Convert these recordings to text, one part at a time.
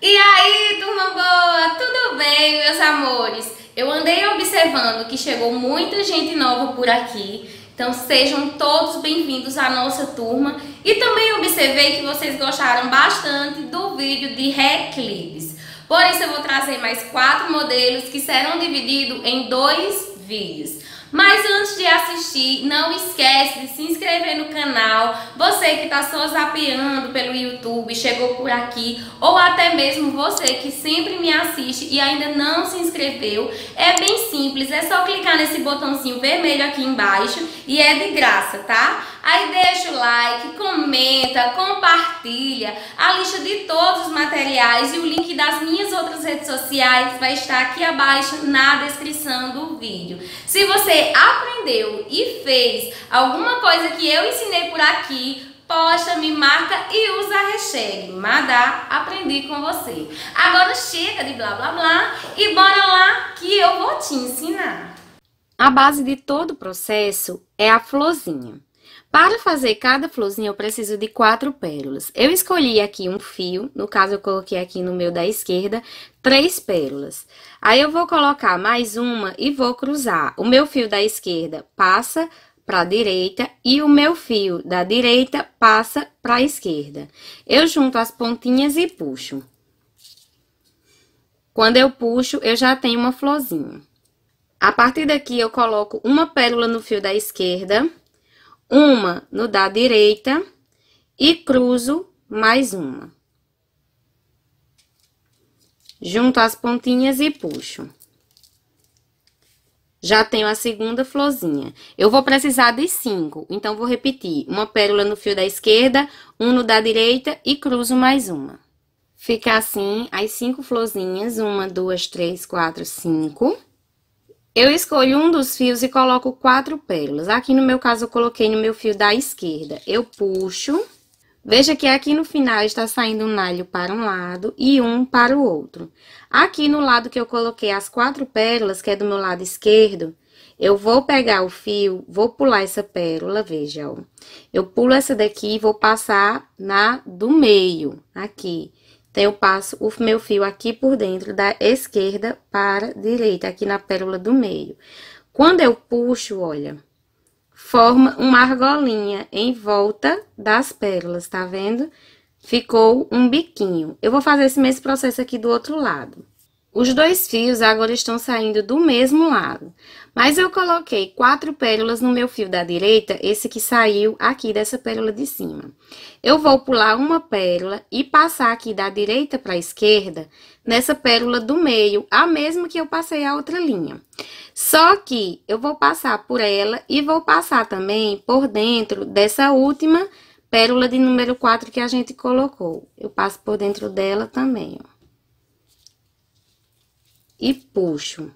E aí, turma boa, tudo bem, meus amores? Eu andei observando que chegou muita gente nova por aqui, então sejam todos bem-vindos à nossa turma. E também observei que vocês gostaram bastante do vídeo de Reclips. Por isso eu vou trazer mais quatro modelos que serão divididos em dois vídeos. Mas antes de assistir, não esquece de se inscrever no canal. Você que está só zapeando pelo YouTube, chegou por aqui, ou até mesmo você que sempre me assiste e ainda não se inscreveu, é bem simples, é só clicar nesse botãozinho vermelho aqui embaixo e é de graça, tá? Aí deixa o like, comenta, compartilha. A lista de todos os materiais e o link das minhas outras redes sociais vai estar aqui abaixo na descrição do vídeo. Se você aprendeu e fez alguma coisa que eu ensinei por aqui, posta, me marca e usa a hashtag Madá, aprendi com você. Agora chega de blá blá blá e bora lá que eu vou te ensinar. A base de todo o processo é a florzinha. Para fazer cada florzinha, eu preciso de quatro pérolas. Eu escolhi aqui um fio, no caso eu coloquei aqui no meu da esquerda, três pérolas. Aí eu vou colocar mais uma e vou cruzar. O meu fio da esquerda passa para a direita e o meu fio da direita passa para a esquerda. Eu junto as pontinhas e puxo. Quando eu puxo, eu já tenho uma florzinha. A partir daqui, eu coloco uma pérola no fio da esquerda uma no da direita e cruzo mais uma. Junto as pontinhas e puxo. Já tenho a segunda florzinha. Eu vou precisar de cinco, então vou repetir. Uma pérola no fio da esquerda, um no da direita e cruzo mais uma. Fica assim as cinco florzinhas, uma, duas, três, quatro, cinco. Eu escolho um dos fios e coloco quatro pérolas. Aqui no meu caso, eu coloquei no meu fio da esquerda. Eu puxo. Veja que aqui no final está saindo um nalho para um lado e um para o outro. Aqui no lado que eu coloquei as quatro pérolas, que é do meu lado esquerdo, eu vou pegar o fio, vou pular essa pérola, veja, ó. Eu pulo essa daqui e vou passar na do meio, aqui eu passo o meu fio aqui por dentro, da esquerda para direita, aqui na pérola do meio. Quando eu puxo, olha, forma uma argolinha em volta das pérolas, tá vendo? Ficou um biquinho. Eu vou fazer esse mesmo processo aqui do outro lado. Os dois fios agora estão saindo do mesmo lado, mas eu coloquei quatro pérolas no meu fio da direita, esse que saiu aqui dessa pérola de cima. Eu vou pular uma pérola e passar aqui da direita para a esquerda, nessa pérola do meio, a mesma que eu passei a outra linha. Só que eu vou passar por ela e vou passar também por dentro dessa última pérola de número 4 que a gente colocou. Eu passo por dentro dela também, ó. E puxo.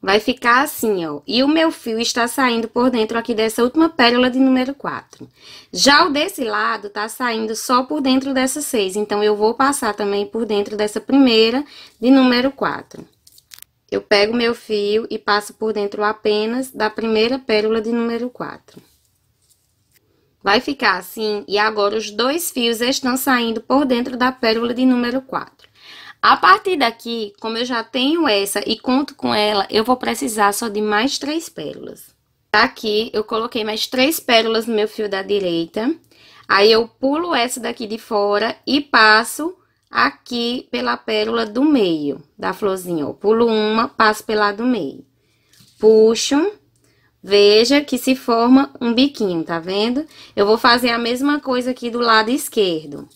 Vai ficar assim, ó. E o meu fio está saindo por dentro aqui dessa última pérola de número 4. Já o desse lado tá saindo só por dentro dessa 6. Então, eu vou passar também por dentro dessa primeira de número 4. Eu pego meu fio e passo por dentro apenas da primeira pérola de número 4. Vai ficar assim, e agora os dois fios estão saindo por dentro da pérola de número 4. A partir daqui, como eu já tenho essa e conto com ela, eu vou precisar só de mais três pérolas. Aqui, eu coloquei mais três pérolas no meu fio da direita. Aí, eu pulo essa daqui de fora e passo aqui pela pérola do meio da florzinha, ó. Pulo uma, passo pela do meio. Puxo. Veja que se forma um biquinho, tá vendo? Eu vou fazer a mesma coisa aqui do lado esquerdo.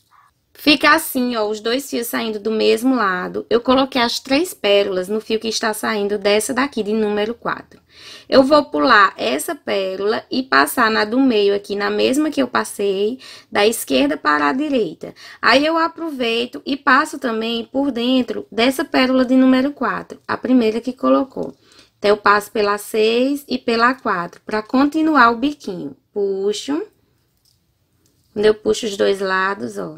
Fica assim, ó, os dois fios saindo do mesmo lado. Eu coloquei as três pérolas no fio que está saindo dessa daqui, de número 4. Eu vou pular essa pérola e passar na do meio aqui, na mesma que eu passei, da esquerda para a direita. Aí, eu aproveito e passo também por dentro dessa pérola de número 4, a primeira que colocou. Então, eu passo pela 6 e pela 4, para continuar o biquinho. Puxo. Quando eu puxo os dois lados, ó.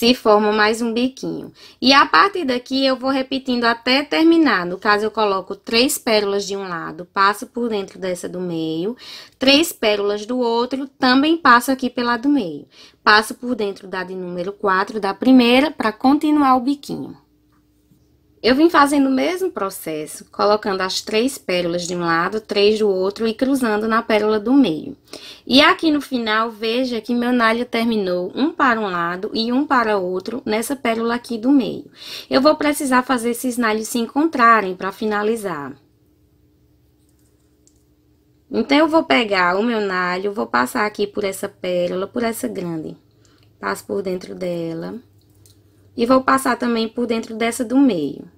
se forma mais um biquinho. E a partir daqui eu vou repetindo até terminar. No caso, eu coloco três pérolas de um lado, passo por dentro dessa do meio, três pérolas do outro, também passo aqui pela do meio. Passo por dentro da de número quatro da primeira para continuar o biquinho. Eu vim fazendo o mesmo processo, colocando as três pérolas de um lado, três do outro e cruzando na pérola do meio. E aqui no final, veja que meu nalho terminou um para um lado e um para outro nessa pérola aqui do meio. Eu vou precisar fazer esses nalhos se encontrarem para finalizar. Então, eu vou pegar o meu nalho, vou passar aqui por essa pérola, por essa grande. Passo por dentro dela. E vou passar também por dentro dessa do meio.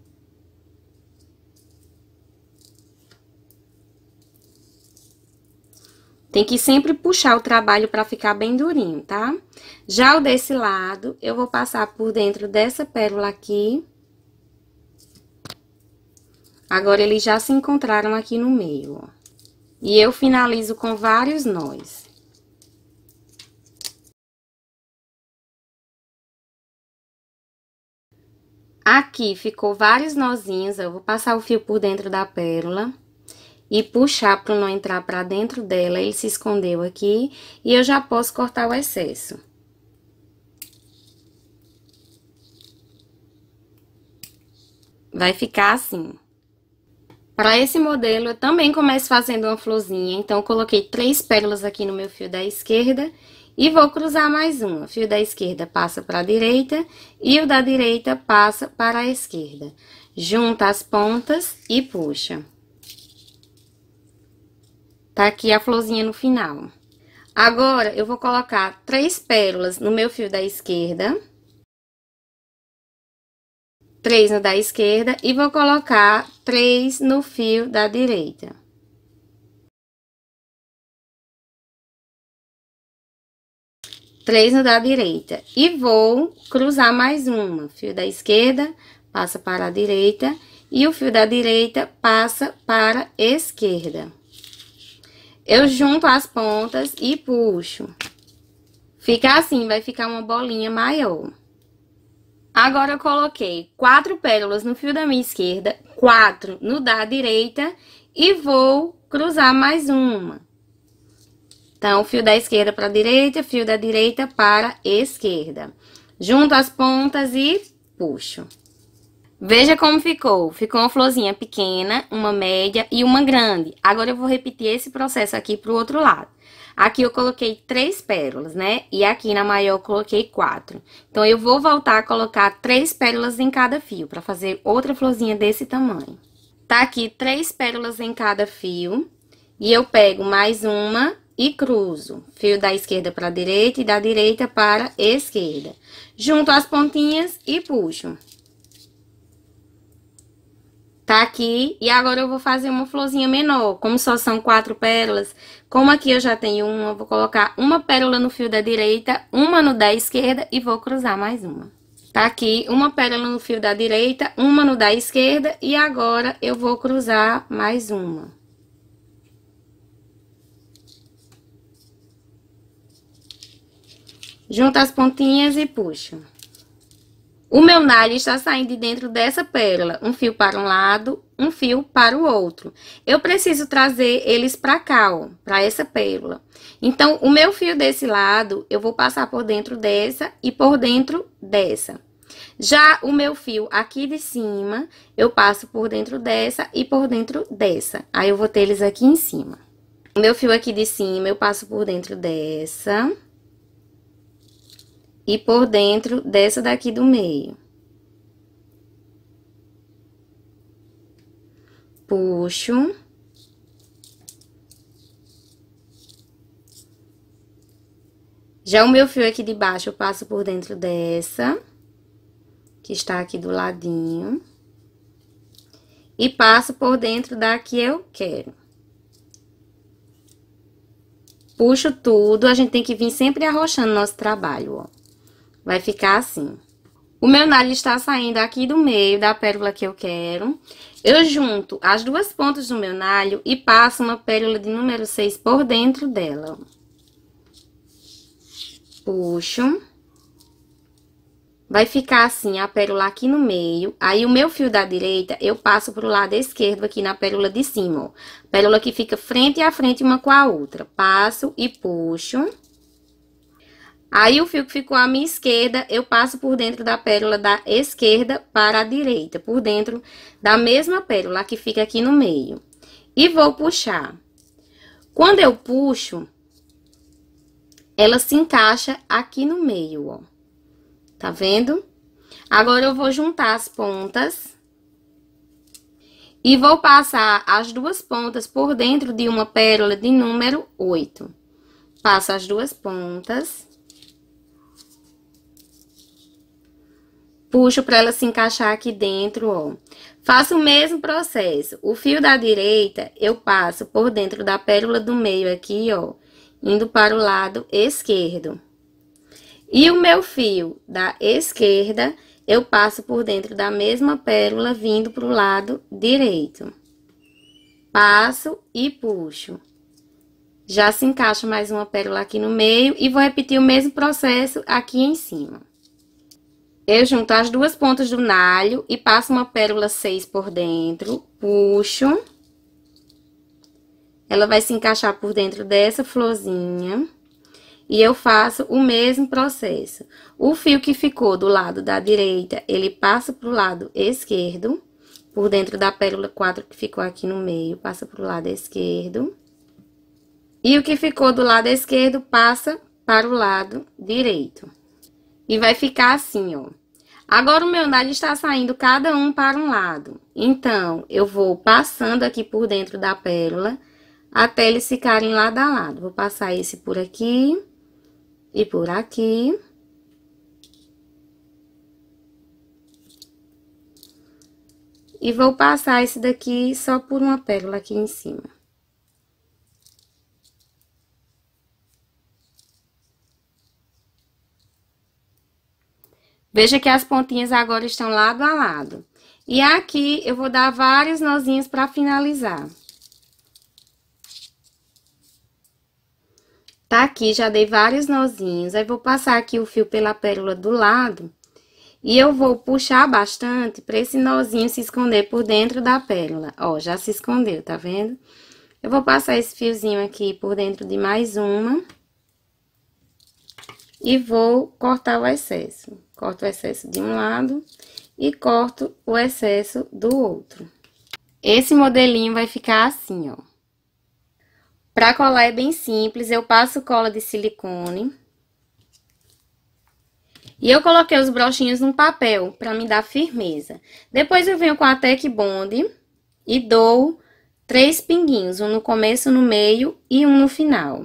Tem que sempre puxar o trabalho para ficar bem durinho, tá? Já o desse lado, eu vou passar por dentro dessa pérola aqui. Agora, eles já se encontraram aqui no meio, ó. E eu finalizo com vários nós. Aqui ficou vários nozinhos, eu vou passar o fio por dentro da pérola e puxar para não entrar para dentro dela, ele se escondeu aqui e eu já posso cortar o excesso. Vai ficar assim. Para esse modelo, eu também começo fazendo uma florzinha, então eu coloquei três pérolas aqui no meu fio da esquerda e vou cruzar mais uma. O fio da esquerda passa para a direita e o da direita passa para a esquerda. Junta as pontas e puxa. Tá aqui a florzinha no final. Agora, eu vou colocar três pérolas no meu fio da esquerda. Três no da esquerda e vou colocar três no fio da direita. três no da direita. E vou cruzar mais uma. Fio da esquerda, passa para a direita. E o fio da direita passa para a esquerda. Eu junto as pontas e puxo. Fica assim, vai ficar uma bolinha maior. Agora, eu coloquei quatro pérolas no fio da minha esquerda, quatro no da direita e vou cruzar mais uma. Então, fio da esquerda para direita, fio da direita para esquerda. Junto as pontas e puxo. Veja como ficou. Ficou uma florzinha pequena, uma média e uma grande. Agora, eu vou repetir esse processo aqui para o outro lado. Aqui eu coloquei três pérolas, né? E aqui na maior eu coloquei quatro. Então, eu vou voltar a colocar três pérolas em cada fio para fazer outra florzinha desse tamanho. Tá aqui três pérolas em cada fio. E eu pego mais uma e cruzo. Fio da esquerda para a direita e da direita para a esquerda. Junto as pontinhas e puxo. Tá aqui. E agora eu vou fazer uma florzinha menor. Como só são quatro pérolas, como aqui eu já tenho uma, eu vou colocar uma pérola no fio da direita, uma no da esquerda e vou cruzar mais uma. Tá aqui uma pérola no fio da direita, uma no da esquerda e agora eu vou cruzar mais uma. Junto as pontinhas e puxo. O meu nalho está saindo de dentro dessa pérola, um fio para um lado, um fio para o outro. Eu preciso trazer eles para cá, ó, para essa pérola. Então, o meu fio desse lado, eu vou passar por dentro dessa e por dentro dessa. Já o meu fio aqui de cima, eu passo por dentro dessa e por dentro dessa. Aí, eu vou ter eles aqui em cima. O meu fio aqui de cima, eu passo por dentro dessa e por dentro dessa daqui do meio. Puxo. Já o meu fio aqui de baixo, eu passo por dentro dessa, que está aqui do ladinho. E passo por dentro da que eu quero. Puxo tudo, a gente tem que vir sempre arrochando nosso trabalho, ó vai ficar assim. O meu nalho está saindo aqui do meio da pérola que eu quero. Eu junto as duas pontas do meu nalho e passo uma pérola de número 6 por dentro dela. Puxo. Vai ficar assim a pérola aqui no meio. Aí, o meu fio da direita, eu passo pro lado esquerdo aqui na pérola de cima, ó. Pérola que fica frente a frente uma com a outra. Passo e puxo. Aí o fio que ficou à minha esquerda, eu passo por dentro da pérola da esquerda para a direita, por dentro da mesma pérola que fica aqui no meio. E vou puxar. Quando eu puxo, ela se encaixa aqui no meio, ó. Tá vendo? Agora, eu vou juntar as pontas. E vou passar as duas pontas por dentro de uma pérola de número 8. Passo as duas pontas. Puxo para ela se encaixar aqui dentro, ó. Faço o mesmo processo. O fio da direita, eu passo por dentro da pérola do meio aqui, ó. Indo para o lado esquerdo. E o meu fio da esquerda, eu passo por dentro da mesma pérola, vindo para o lado direito. Passo e puxo. Já se encaixa mais uma pérola aqui no meio e vou repetir o mesmo processo aqui em cima. Eu é junto as duas pontas do nalho e passo uma pérola 6 por dentro, puxo. Ela vai se encaixar por dentro dessa florzinha. E eu faço o mesmo processo. O fio que ficou do lado da direita, ele passa pro lado esquerdo. Por dentro da pérola 4 que ficou aqui no meio, passa pro lado esquerdo. E o que ficou do lado esquerdo, passa para o lado direito. E vai ficar assim, ó. Agora o meu nalho está saindo cada um para um lado. Então, eu vou passando aqui por dentro da pérola até eles ficarem lado a lado. Vou passar esse por aqui e por aqui. E vou passar esse daqui só por uma pérola aqui em cima. Veja que as pontinhas agora estão lado a lado. E aqui eu vou dar vários nozinhos para finalizar. Tá aqui, já dei vários nozinhos. Aí vou passar aqui o fio pela pérola do lado. E eu vou puxar bastante para esse nozinho se esconder por dentro da pérola. Ó, já se escondeu, tá vendo? Eu vou passar esse fiozinho aqui por dentro de mais uma. E vou cortar o excesso. Corto o excesso de um lado e corto o excesso do outro. Esse modelinho vai ficar assim, ó. Para colar é bem simples, eu passo cola de silicone. E eu coloquei os brochinhos num papel para me dar firmeza. Depois eu venho com a Tec Bond e dou três pinguinhos, um no começo, no meio e um no final.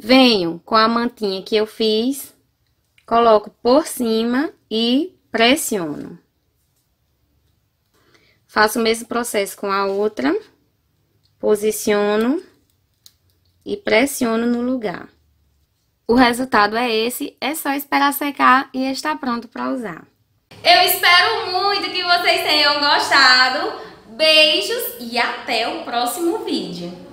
Venho com a mantinha que eu fiz, coloco por cima e pressiono. Faço o mesmo processo com a outra, posiciono e pressiono no lugar. O resultado é esse, é só esperar secar e está pronto para usar. Eu espero muito que vocês tenham gostado. Beijos e até o próximo vídeo.